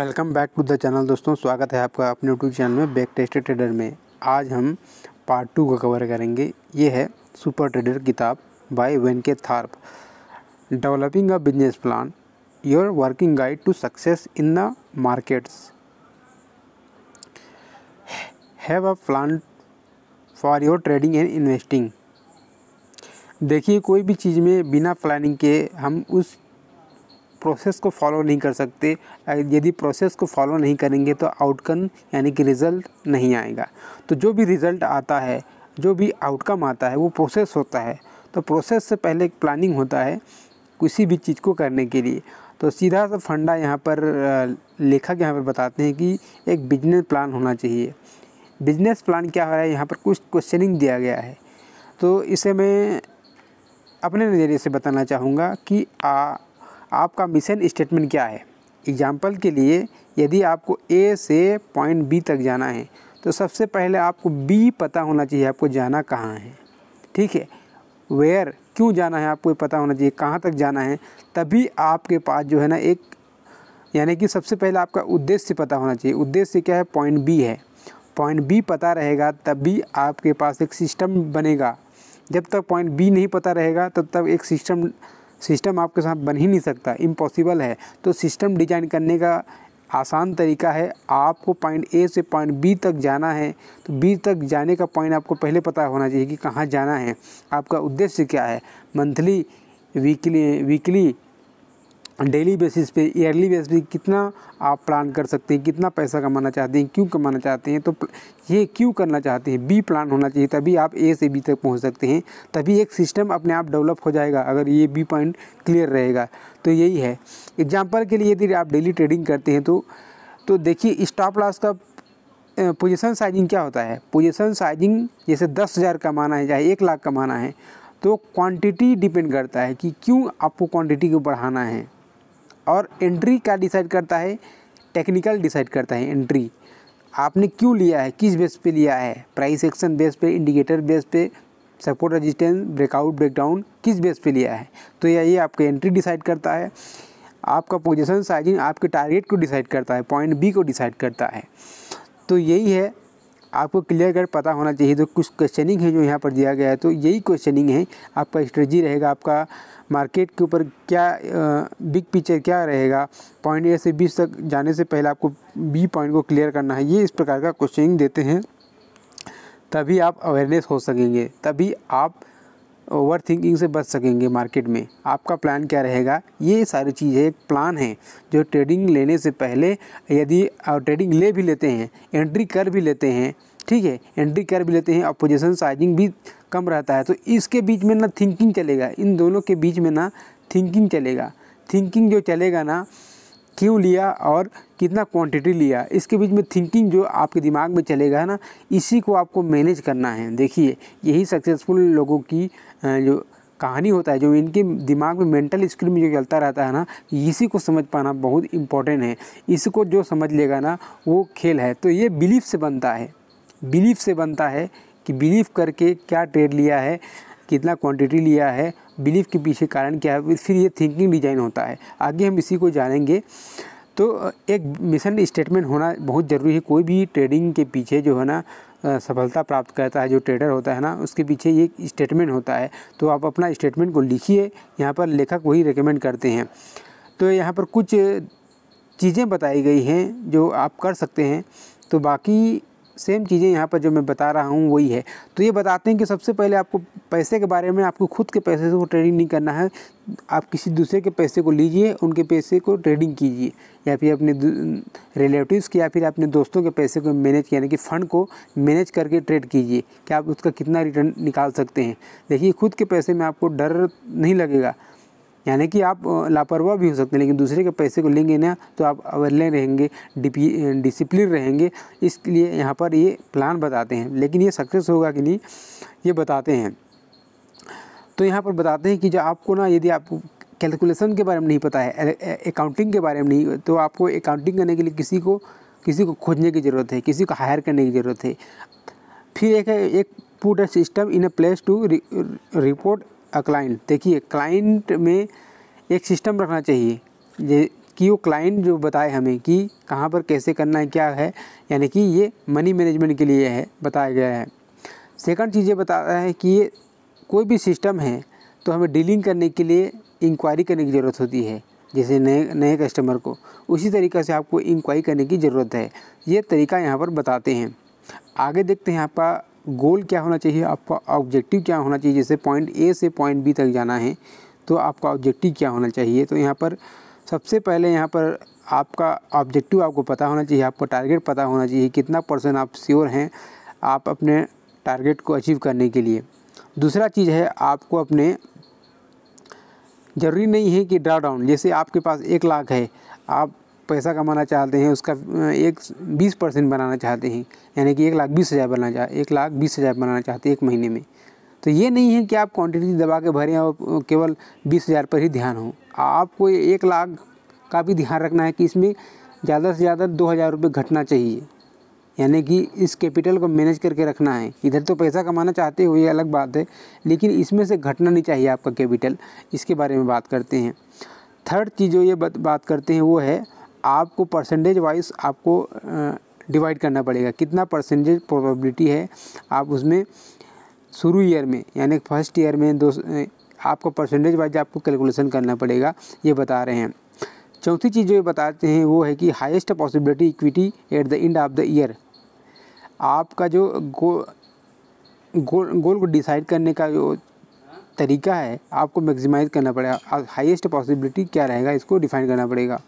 welcome back to the channel दोस्तों स्वागत है आपका अपने यूट्यूब चैनल में बैक टेस्टेड ट्रेडर में आज हम पार्ट टू का कवर करेंगे ये है सुपर ट्रेडर किताब by Van K Tharp developing a business plan your working guide to success in the markets have a plan for your trading and investing देखिए कोई भी चीज़ में बिना प्लानिंग के हम उस प्रोसेस को फॉलो नहीं कर सकते यदि प्रोसेस को फॉलो नहीं करेंगे तो आउटकम यानी कि रिज़ल्ट नहीं आएगा तो जो भी रिज़ल्ट आता है जो भी आउटकम आता है वो प्रोसेस होता है तो प्रोसेस से पहले एक प्लानिंग होता है किसी भी चीज़ को करने के लिए तो सीधा सा फंडा यहाँ पर लेखक यहाँ पर बताते हैं कि एक बिजनेस प्लान होना चाहिए बिजनेस प्लान क्या हो रहा है यहाँ पर कुछ क्वेश्चनिंग दिया गया है तो इसे मैं अपने नज़रिए से बताना चाहूँगा कि आ आपका मिशन स्टेटमेंट क्या है एग्जाम्पल के लिए यदि आपको ए से पॉइंट बी तक जाना है तो सबसे पहले आपको बी पता होना चाहिए आपको जाना कहाँ है ठीक है वेयर क्यों जाना है आपको पता होना चाहिए कहाँ तक जाना है तभी आपके पास जो है ना एक यानी कि सबसे पहले आपका उद्देश्य पता होना चाहिए उद्देश्य क्या है पॉइंट बी है पॉइंट बी पता रहेगा तभी आपके पास एक सिस्टम बनेगा जब तक पॉइंट बी नहीं पता रहेगा तब तक एक सिस्टम सिस्टम आपके साथ बन ही नहीं सकता इम्पॉसिबल है तो सिस्टम डिजाइन करने का आसान तरीका है आपको पॉइंट ए से पॉइंट बी तक जाना है तो बी तक जाने का पॉइंट आपको पहले पता होना चाहिए कि कहाँ जाना है आपका उद्देश्य क्या है monthly weekly weekly daily basis पे ईयरली बेसिस पे कितना आप प्लान कर सकते हैं कितना पैसा कमाना चाहते हैं क्यों कमाना चाहते हैं तो ये क्यों करना चाहते हैं बी प्लान होना चाहिए तभी आप ए से बी तक पहुंच सकते हैं तभी एक सिस्टम अपने आप डेवलप हो जाएगा अगर ये बी पॉइंट क्लियर रहेगा तो यही है एग्जाम्पल के लिए यदि आप डेली ट्रेडिंग करते हैं तो तो देखिए स्टॉप लॉस का पोजिशन साइजिंग क्या होता है पोजिशन साइजिंग जैसे दस हज़ार कमाना है चाहे एक लाख कमाना है तो क्वांटिटी डिपेंड करता है कि क्यों आपको क्वांटिटी को बढ़ाना है और एंट्री क्या डिसाइड करता है टेक्निकल डिसाइड करता है एंट्री आपने क्यों लिया है किस बेस पे लिया है प्राइस एक्शन बेस पे इंडिकेटर बेस पे सपोर्ट रेजिस्टेंस ब्रेकआउट ब्रेकडाउन किस बेस पे लिया है तो यही आपके एंट्री डिसाइड करता है आपका पोजीशन साइजिंग आपके टारगेट को डिसाइड करता है पॉइंट बी को डिसाइड करता है तो यही है आपको क्लियर कट पता होना चाहिए तो कुछ क्वेश्चनिंग है जो यहाँ पर दिया गया है तो यही क्वेश्चनिंग है आपका स्ट्रेटी रहेगा आपका मार्केट के ऊपर क्या बिग पिक्चर क्या रहेगा पॉइंट ए से बीस तक जाने से पहले आपको बी पॉइंट को क्लियर करना है ये इस प्रकार का क्वेश्चनिंग देते हैं तभी आप अवेयरनेस हो सकेंगे तभी आप ओवर थिंकिंग से बच सकेंगे मार्केट में आपका प्लान क्या रहेगा ये सारी चीज़ है एक प्लान है जो ट्रेडिंग लेने से पहले यदि ट्रेडिंग ले भी लेते हैं एंट्री कर भी लेते हैं ठीक है एंट्री कर भी लेते हैं अपोजिशन साइजिंग भी कम रहता है तो इसके बीच में ना थिंकिंग चलेगा इन दोनों के बीच में ना थिंकिंग चलेगा थिंकिंग जो चलेगा ना क्यों लिया और कितना क्वांटिटी लिया इसके बीच में थिंकिंग जो आपके दिमाग में चलेगा ना इसी को आपको मैनेज करना है देखिए यही सक्सेसफुल लोगों की जो कहानी होता है जो इनके दिमाग में मेंटल स्किल में जो चलता रहता है ना इसी को समझ पाना बहुत इम्पॉर्टेंट है इसको जो समझ लेगा ना वो खेल है तो ये बिलीफ से बनता है बिलीफ से बनता है कि बिलीफ करके क्या ट्रेड लिया है कितना क्वांटिटी लिया है बिलीफ के पीछे कारण क्या है फिर ये थिंकिंग डिजाइन होता है आगे हम इसी को जानेंगे तो एक मिशन स्टेटमेंट होना बहुत ज़रूरी है कोई भी ट्रेडिंग के पीछे जो है ना सफलता प्राप्त करता है जो ट्रेडर होता है ना उसके पीछे ये स्टेटमेंट होता है तो आप अपना स्टेटमेंट को लिखिए यहाँ पर लेखक वही रिकमेंड करते हैं तो यहाँ पर कुछ चीज़ें बताई गई हैं जो आप कर सकते हैं तो बाकी सेम चीज़ें यहाँ पर जो मैं बता रहा हूँ वही है तो ये बताते हैं कि सबसे पहले आपको पैसे के बारे में आपको खुद के पैसे को ट्रेडिंग नहीं करना है आप किसी दूसरे के पैसे को लीजिए उनके पैसे को ट्रेडिंग कीजिए या फिर अपने रिलेटिव्स के या फिर अपने दोस्तों के पैसे को मैनेज यानी कि फ़ंड को मैनेज करके ट्रेड कीजिए कि आप उसका कितना रिटर्न निकाल सकते हैं देखिए खुद के पैसे में आपको डर नहीं लगेगा यानी कि आप लापरवाह भी हो सकते हैं लेकिन दूसरे के पैसे को लेंगे ना तो आप अवेले रहेंगे डिसिप्लिन रहेंगे इसलिए यहाँ पर ये प्लान बताते हैं लेकिन ये सक्सेस होगा कि नहीं ये बताते हैं तो यहाँ पर बताते हैं कि जो आपको ना यदि आपको कैलकुलेशन के बारे में नहीं पता है अकाउंटिंग के बारे में नहीं तो आपको अकाउंटिंग करने के लिए किसी को किसी को खोजने की ज़रूरत है किसी को हायर करने की ज़रूरत है फिर एक है एक put system in a place to report a client देखिए क्लाइंट में एक सिस्टम रखना चाहिए ये कि वो क्लाइंट जो बताए हमें कि कहाँ पर कैसे करना है क्या है यानी कि ये मनी मैनेजमेंट के लिए है बताया गया है सेकंड चीज़ ये बता रहा है कि ये कोई भी सिस्टम है तो हमें डीलिंग करने के लिए इंक्वायरी करने की ज़रूरत होती है जैसे नए नए कस्टमर को उसी तरीक़े से आपको इंक्वायरी करने की ज़रूरत है ये तरीका यहाँ पर बताते हैं आगे देखते हैं आपका गोल क्या होना चाहिए आपका ऑब्जेक्टिव क्या होना चाहिए जैसे पॉइंट ए से पॉइंट बी तक जाना है तो आपका ऑब्जेक्टिव क्या होना चाहिए तो यहाँ पर सबसे पहले यहाँ पर आपका ऑब्जेक्टिव आपको पता होना चाहिए आपका टारगेट पता होना चाहिए कितना परसेंट आप श्योर हैं आप अपने टारगेट को अचीव करने के लिए दूसरा चीज़ है आपको अपने ज़रूरी नहीं है कि ड्रा डाउन जैसे आपके पास एक लाख है आप पैसा कमाना चाहते हैं उसका एक बीस परसेंट बनाना चाहते हैं यानी कि एक लाख बीस हज़ार बनाना चाह एक लाख बीस हज़ार बनाना चाहते हैं एक महीने में तो ये नहीं है कि आप क्वांटिटी दबा के भरें और केवल बीस हज़ार पर ही ध्यान हो आपको एक लाख का भी ध्यान रखना है कि इसमें ज़्यादा से ज़्यादा दो हज़ार रुपये घटना चाहिए यानी कि इस कैपिटल को मैनेज करके रखना है इधर तो पैसा कमाना चाहते हो ये अलग बात है लेकिन इसमें से घटना नहीं चाहिए आपका कैपिटल इसके बारे में बात करते हैं थर्ड चीज़ जो ये बात करते हैं वो है आपको परसेंटेज वाइज आपको डिवाइड करना पड़ेगा कितना परसेंटेज प्रोबेबिलिटी है आप उसमें शुरू ईयर में यानी फर्स्ट ईयर में दो आपको परसेंटेज वाइज आपको कैलकुलेशन करना पड़ेगा ये बता रहे हैं चौथी चीज़ जो ये बताते हैं वो है कि highest possibility equity at the end of the year आपका जो गो, गोल गोल को डिसाइड करने का जो तरीका है आपको मैक्सिमाइज करना पड़ेगा हाईएस्ट पॉसिबिलिटी क्या रहेगा इसको डिफाइन करना पड़ेगा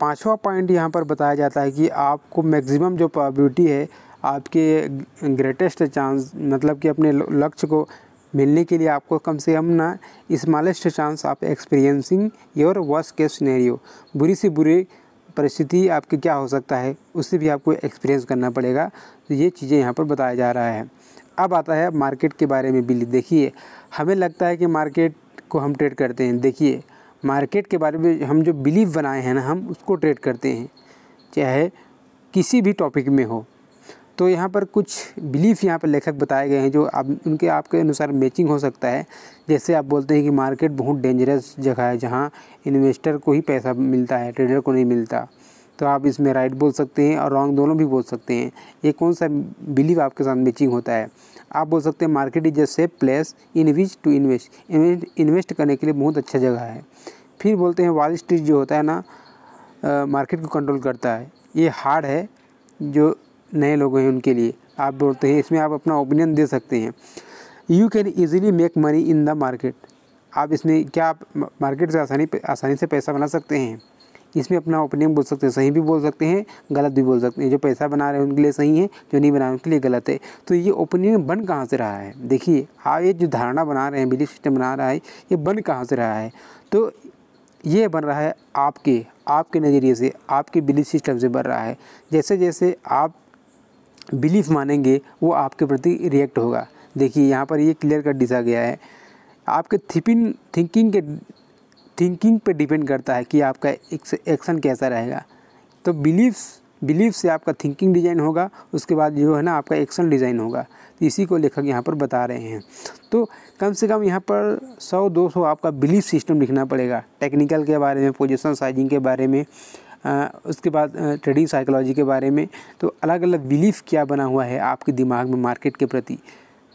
पाँचवा पॉइंट यहाँ पर बताया जाता है कि आपको मैक्सिमम जो प्रॉबिलिटी है आपके ग्रेटेस्ट चांस मतलब कि अपने लक्ष्य को मिलने के लिए आपको कम से कम ना स्मॉलेस्ट चांस आप experiencing your worst case scenario बुरी से बुरी परिस्थिति आपके क्या हो सकता है उससे भी आपको एक्सपीरियंस करना पड़ेगा तो ये चीज़ें यहाँ पर बताया जा रहा है अब आता है मार्केट के बारे में बिली देखिए हमें लगता है कि मार्केट को हम ट्रेड करते हैं देखिए मार्केट के बारे में हम जो बिलीव बनाए हैं ना हम उसको ट्रेड करते हैं चाहे किसी भी टॉपिक में हो तो यहाँ पर कुछ बिलीफ यहाँ पर लेखक बताए गए हैं जो आप उनके आपके अनुसार मैचिंग हो सकता है जैसे आप बोलते हैं कि मार्केट बहुत डेंजरस जगह है जहाँ इन्वेस्टर को ही पैसा मिलता है ट्रेडर को नहीं मिलता तो आप इसमें राइट बोल सकते हैं और रॉन्ग दोनों भी बोल सकते हैं ये कौन सा बिलीव आपके साथ मैचिंग होता है आप बोल सकते हैं market is a safe place in which to invest invest करने के लिए बहुत अच्छा जगह है फिर बोलते हैं वॉल स्ट्रीट जो होता है ना मार्केट को कंट्रोल करता है ये हार्ड है जो नए लोग हैं उनके लिए आप बोलते हैं इसमें आप अपना ओपिनियन दे सकते हैं you can easily make money in the market आप इसमें क्या आप मार्केट से आसानी आसानी से पैसा बना सकते हैं इसमें अपना ओपिनियन बोल सकते हैं सही भी बोल सकते हैं गलत भी बोल सकते हैं जो पैसा बना रहे हैं उनके लिए सही है जो नहीं बना रहे उनके लिए गलत है तो ये ओपिनियन बन कहाँ से रहा है देखिए आप हाँ, ये जो धारणा बना रहे हैं बिलीफ सिस्टम बना रहा है ये बन कहाँ से रहा है तो ये बन रहा है आपके आपके नज़रिए से आपके बिलीफ सिस्टम से बन रहा है जैसे जैसे आप बिलीफ मानेंगे वो आपके प्रति रिएक्ट होगा देखिए यहाँ पर ये क्लियर कट दिया गया है आपके थिपिन थिंकिंग के थिंकिंग पे डिपेंड करता है कि आपका एक्शन कैसा रहेगा तो बिलीव्स बिलीव से आपका थिंकिंग डिज़ाइन होगा उसके बाद जो है ना आपका एक्शन डिज़ाइन होगा तो इसी को लेखक यहाँ पर बता रहे हैं तो कम से कम यहाँ पर सौ दो सौ आपका बिलीफ सिस्टम लिखना पड़ेगा टेक्निकल के बारे में पोजिशन साइजिंग के बारे में आ, उसके बाद ट्रेडिंग साइकोलॉजी के बारे में तो अलग अलग बिलीफ क्या बना हुआ है आपके दिमाग में मार्केट के प्रति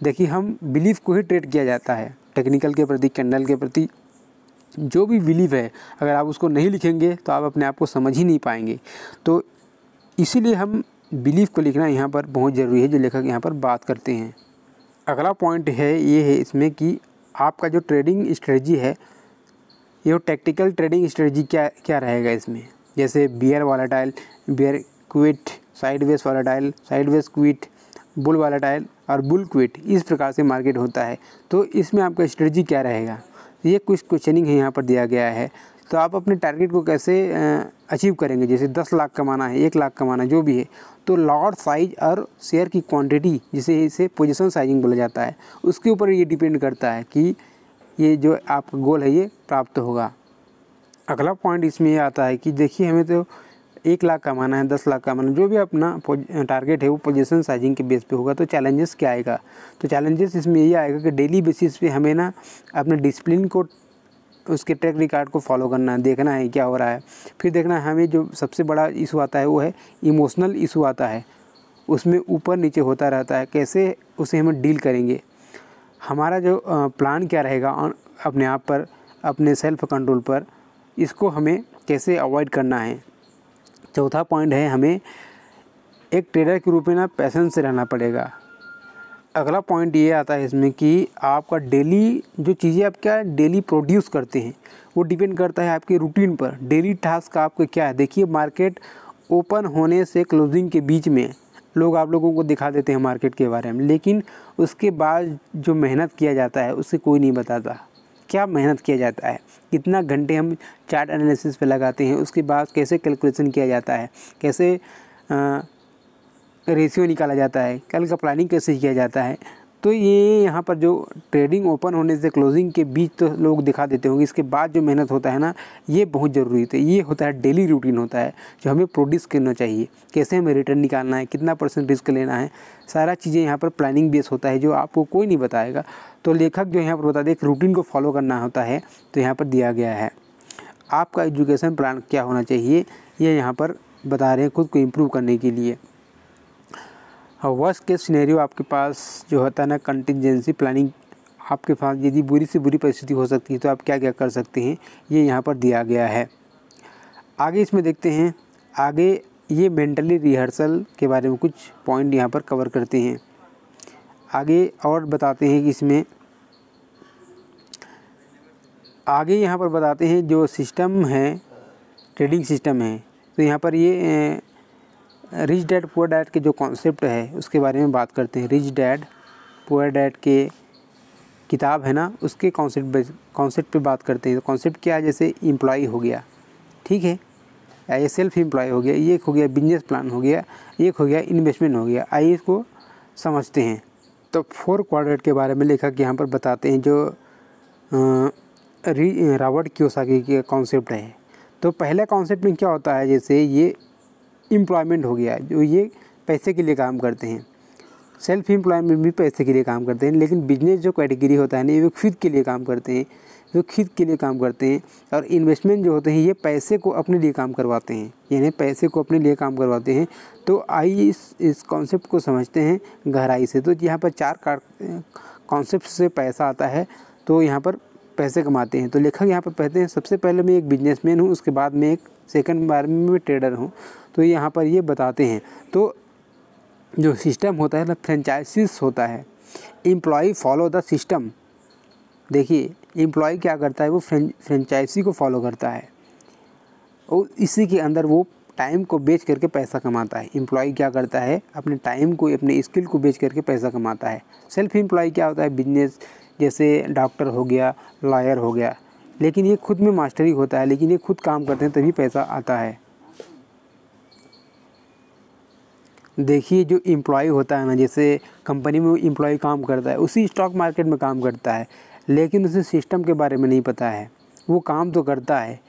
देखिए हम बिलीफ को ही ट्रेड किया जाता है टेक्निकल के प्रति कैंडल के प्रति जो भी बिलीव है अगर आप उसको नहीं लिखेंगे तो आप अपने आप को समझ ही नहीं पाएंगे तो इसीलिए हम बिलीव को लिखना यहाँ पर बहुत ज़रूरी है जो लेखक यहाँ पर बात करते हैं अगला पॉइंट है ये है इसमें कि आपका जो ट्रेडिंग स्ट्रेटजी है ये टेक्टिकल ट्रेडिंग स्ट्रेटजी क्या क्या रहेगा इसमें जैसे bear tile bear quiet sideways side sideways quiet bull वाला टाइल और बुल क्विट इस प्रकार से मार्केट होता है तो इसमें आपका स्ट्रेटजी क्या रहेगा ये कुछ क्वेश्चनिंग है यहाँ पर दिया गया है तो आप अपने टारगेट को कैसे अचीव करेंगे जैसे दस लाख कमाना है एक लाख कमाना है जो भी है तो लॉट साइज और शेयर की क्वांटिटी जिसे इसे पोजीशन साइजिंग बोला जाता है उसके ऊपर ये डिपेंड करता है कि ये जो आपका गोल है ये प्राप्त होगा अगला पॉइंट इसमें ये आता है कि देखिए हमें तो एक लाख कमाना है दस लाख कमाना जो भी अपना टारगेट है वो पोजीशन साइजिंग के बेस पे होगा तो चैलेंजेस क्या आएगा तो चैलेंजेस इसमें ये आएगा कि डेली बेसिस पे हमें ना अपने डिसिप्लिन को उसके ट्रैक रिकॉर्ड को फॉलो करना है देखना है क्या हो रहा है फिर देखना है हमें जो सबसे बड़ा इशू आता है वो है इमोशनल इशू आता है उसमें ऊपर नीचे होता रहता है कैसे उसे हम डील करेंगे हमारा जो प्लान क्या रहेगा अपने आप पर अपने सेल्फ कंट्रोल पर इसको हमें कैसे अवॉइड करना है चौथा पॉइंट है हमें एक ट्रेडर के रूप में ना पैसन से रहना पड़ेगा अगला पॉइंट ये आता है इसमें कि आपका डेली जो चीज़ें आप क्या डेली प्रोड्यूस करते हैं वो डिपेंड करता है आपके रूटीन पर डेली टास्क आपके क्या है देखिए मार्केट ओपन होने से क्लोजिंग के बीच में लोग आप लोगों को दिखा देते हैं मार्केट के बारे में लेकिन उसके बाद जो मेहनत किया जाता है उसे कोई नहीं बताता क्या मेहनत किया जाता है कितना घंटे हम चार्ट एनालिसिस पे लगाते हैं उसके बाद कैसे कैलकुलेशन किया जाता है कैसे रेशियो निकाला जाता है कल का प्लानिंग कैसे किया जाता है तो ये यहाँ पर जो ट्रेडिंग ओपन होने से क्लोजिंग के बीच तो लोग दिखा देते होंगे इसके बाद जो मेहनत होता है ना ये बहुत ज़रूरी होती है ये होता है डेली रूटीन होता है जो हमें प्रोड्यूस करना चाहिए कैसे हमें रिटर्न निकालना है कितना परसेंट रिस्क लेना है सारा चीज़ें यहाँ पर प्लानिंग बेस होता है जो आपको कोई नहीं बताएगा तो लेखक जो यहाँ पर बता दें एक रूटीन को फॉलो करना होता है तो यहाँ पर दिया गया है आपका एजुकेशन प्लान क्या होना चाहिए ये यह यहाँ पर बता रहे हैं खुद को इम्प्रूव करने के लिए और वर्स्ट केस सिनेरियो आपके पास जो होता है ना कंटिजेंसी प्लानिंग आपके पास यदि बुरी से बुरी परिस्थिति हो सकती है तो आप क्या क्या कर सकते हैं ये यहाँ पर दिया गया है आगे इसमें देखते हैं आगे ये मेंटली रिहर्सल के बारे में कुछ पॉइंट यहाँ पर कवर करते हैं आगे और बताते हैं कि इसमें आगे यहाँ पर बताते हैं जो सिस्टम है ट्रेडिंग सिस्टम है तो यहाँ पर ये रिच डैड पुअर डैड के जो कॉन्सेप्ट है उसके बारे में बात करते हैं रिच डैड पुअर डैड के किताब है ना उसके कॉन्सेप्ट कॉन्सेप्ट पे बात करते हैं तो कॉन्सेप्ट क्या है जैसे एम्प्लॉय हो गया ठीक है या सेल्फ एम्प्लॉय हो गया एक हो गया बिजनेस प्लान हो गया एक हो गया इन्वेस्टमेंट हो गया आइए इसको समझते हैं तो फोर क्वाड्रेट के बारे में लेखक यहाँ पर बताते हैं जो रॉबर्ट क्योसा के कॉन्सेप्ट है तो पहला कॉन्सेप्ट में क्या होता है जैसे ये एम्प्लॉयमेंट हो गया जो ये पैसे के लिए काम करते हैं सेल्फ एम्प्लॉयमेंट भी पैसे के लिए काम करते हैं लेकिन बिजनेस जो कैटेगरी होता है ना ये खुद के लिए काम करते हैं जो खुद के लिए काम करते हैं और इन्वेस्टमेंट जो होते हैं ये पैसे को अपने लिए काम करवाते हैं यानी पैसे को अपने लिए काम करवाते हैं तो आइए इस इस कॉन्सेप्ट को समझते हैं गहराई से तो यहाँ पर चार कॉन्सेप्ट से पैसा आता है तो यहाँ पर पैसे कमाते हैं तो लेखक यहाँ पर कहते हैं सबसे पहले मैं एक बिजनेसमैन हूँ उसके बाद मैं एक सेकंड बार में मैं ट्रेडर हूँ तो यहाँ पर ये बताते हैं तो जो सिस्टम होता है ना फ्रेंचाइजिस होता है एम्प्लॉय फॉलो द सिस्टम देखिए एम्प्लॉय क्या करता है वो फ्रेंचाइजी को फॉलो करता है और इसी के अंदर वो टाइम को बेच करके पैसा कमाता है एम्प्लॉय क्या करता है अपने टाइम को अपने स्किल को बेच करके पैसा कमाता है सेल्फ एम्प्लॉय क्या होता है बिजनेस जैसे डॉक्टर हो गया लॉयर हो गया लेकिन ये खुद में मास्टरी होता है लेकिन ये खुद काम करते हैं तभी पैसा आता है देखिए जो एम्प्लॉय होता है ना जैसे कंपनी में एम्प्लॉय काम करता है उसी स्टॉक मार्केट में काम करता है लेकिन उसे सिस्टम के बारे में नहीं पता है वो काम तो करता है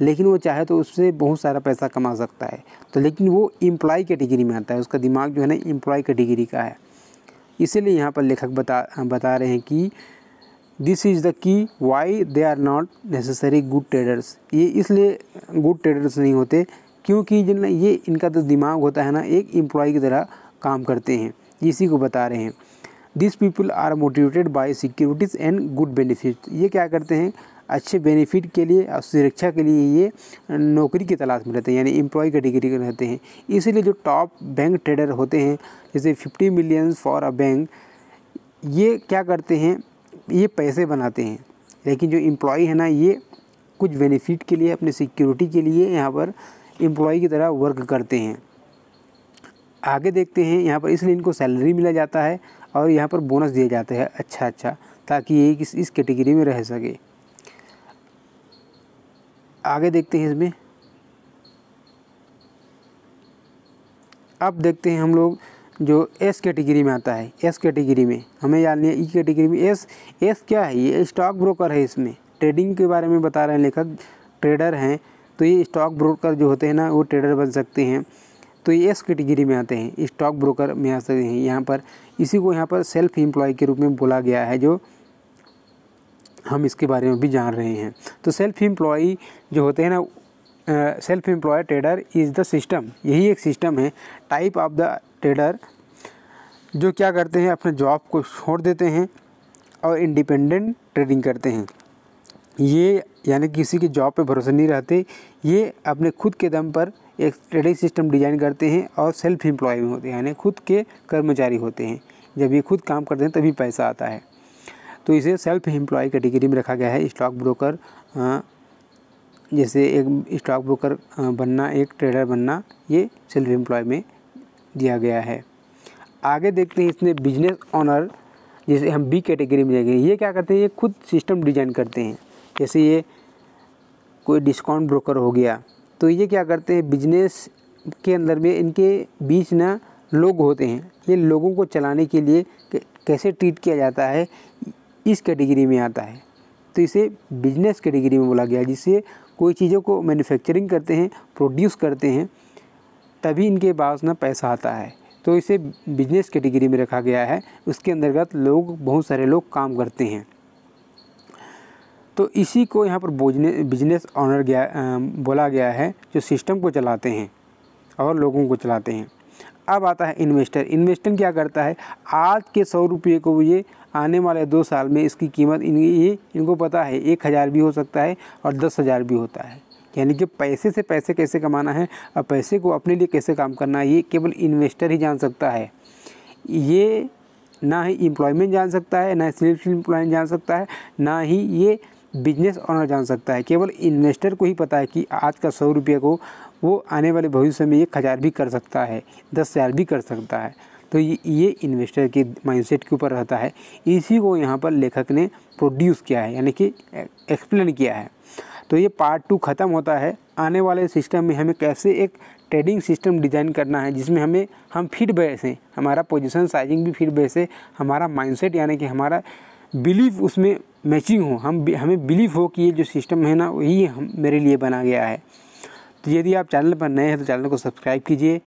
लेकिन वो चाहे तो उससे बहुत सारा पैसा कमा सकता है तो लेकिन वो एम्प्लॉय कैटेगरी में आता है उसका दिमाग जो है ना एम्प्लॉय कैटेगरी का है इसीलिए यहाँ पर लेखक बता बता रहे हैं कि this is the key why they are not necessary good traders ये इसलिए गुड ट्रेडर्स नहीं होते क्योंकि जिन ये इनका तो दिमाग होता है ना एक एम्प्लॉय की तरह काम करते हैं इसी को बता रहे हैं this people are motivated by securities and good benefit ये क्या करते हैं अच्छे बेनिफिट के लिए और सुरक्षा के लिए ये नौकरी की तलाश में रहते हैं यानी एम्प्लॉय कैटेगरी में रहते हैं इसीलिए जो टॉप बैंक ट्रेडर होते हैं जैसे fifty millions for a bank ये क्या करते हैं ये पैसे बनाते हैं लेकिन जो एम्प्लॉय है ना ये कुछ बेनिफिट के लिए अपने सिक्योरिटी के लिए यहाँ पर एम्प्लॉय की तरह वर्क करते हैं आगे देखते हैं यहाँ पर इसलिए इनको सैलरी मिला जाता है और यहाँ पर बोनस दिया जाता है अच्छा अच्छा ताकि ये इस इस कैटेगरी में रह सके आगे देखते हैं इसमें अब देखते हैं हम लोग जो एस कैटेगरी में आता है एस कैटेगरी में हमें जाननी है ई e कैटेगरी में एस एस क्या है ये स्टॉक ब्रोकर है इसमें ट्रेडिंग के बारे में बता रहे हैं लेखक ट्रेडर हैं तो ये स्टॉक ब्रोकर जो होते हैं ना वो ट्रेडर बन सकते हैं तो ये एस कैटेगरी में आते हैं स्टॉक ब्रोकर में आ सकते हैं यहाँ पर इसी को यहाँ पर सेल्फ एम्प्लॉय के रूप में बोला गया है जो हम इसके बारे में भी जान रहे हैं तो सेल्फ एम्प्लॉय जो होते हैं ना self employ trader is the system यही एक सिस्टम है टाइप ऑफ द ट्रेडर जो क्या करते हैं अपने जॉब को छोड़ देते हैं और इंडिपेंडेंट ट्रेडिंग करते हैं ये यानी किसी के जॉब पे भरोसा नहीं रहते ये अपने खुद के दम पर एक ट्रेडिंग सिस्टम डिज़ाइन करते हैं और सेल्फ एम्प्लॉय होते हैं यानी खुद के कर्मचारी होते हैं जब ये खुद काम करते हैं तभी पैसा आता है तो इसे सेल्फ एम्प्लॉय कैटेगरी में रखा गया है स्टॉक ब्रोकर जैसे एक स्टॉक ब्रोकर बनना एक ट्रेडर बनना ये सेल्फ एम्प्लॉय में दिया गया है आगे देखते हैं इसमें बिजनेस ऑनर जैसे हम बी कैटेगरी में जाएंगे ये क्या करते हैं ये खुद सिस्टम डिजाइन करते हैं जैसे ये कोई डिस्काउंट ब्रोकर हो गया तो ये क्या करते हैं बिजनेस के अंदर में इनके बीच ना लोग होते हैं ये लोगों को चलाने के लिए कैसे ट्रीट किया जाता है इस कैटेगरी में आता है तो इसे बिजनेस कैटेगरी में बोला गया जिससे कोई चीज़ों को मैन्युफैक्चरिंग करते हैं प्रोड्यूस करते हैं तभी इनके पास ना पैसा आता है तो इसे बिजनेस कैटेगरी में रखा गया है उसके अंतर्गत लोग बहुत सारे लोग काम करते हैं तो इसी को यहाँ पर बिजनेस ऑनर गया बोला गया है जो सिस्टम को चलाते हैं और लोगों को चलाते हैं अब आता है इन्वेस्टर इन्वेस्टर क्या करता है आज के सौ रुपये को ये आने वाले दो साल में इसकी कीमत इन ये इनको पता है एक हज़ार भी हो सकता है और दस हज़ार भी होता है यानी कि पैसे से पैसे कैसे कमाना है और पैसे को अपने लिए कैसे काम करना है ये केवल इन्वेस्टर ही जान सकता है ये ना ही इम्प्लॉयमेंट जान सकता है ना ही सेल्फ एम्प्लॉयमेंट जान सकता है ना ही ये बिजनेस ऑनर जान सकता है केवल इन्वेस्टर को ही पता है कि आज का सौ रुपये को वो आने वाले भविष्य में एक हज़ार भी कर सकता है दस हज़ार भी कर सकता है तो ये ये इन्वेस्टर के माइंडसेट के ऊपर रहता है इसी को यहाँ पर लेखक ने प्रोड्यूस किया है यानी कि एक्सप्लेन किया है तो ये पार्ट टू ख़त्म होता है आने वाले सिस्टम में हमें कैसे एक ट्रेडिंग सिस्टम डिज़ाइन करना है जिसमें हमें हम फिट बैसें हमारा पोजीशन साइजिंग भी फिट बैसे हमारा माइंडसेट यानी कि हमारा बिलीफ उसमें मैचिंग हो हम हमें बिलीफ हो कि ये जो सिस्टम है ना वही हम मेरे लिए बना गया है तो यदि आप चैनल पर नए हैं तो चैनल को सब्सक्राइब कीजिए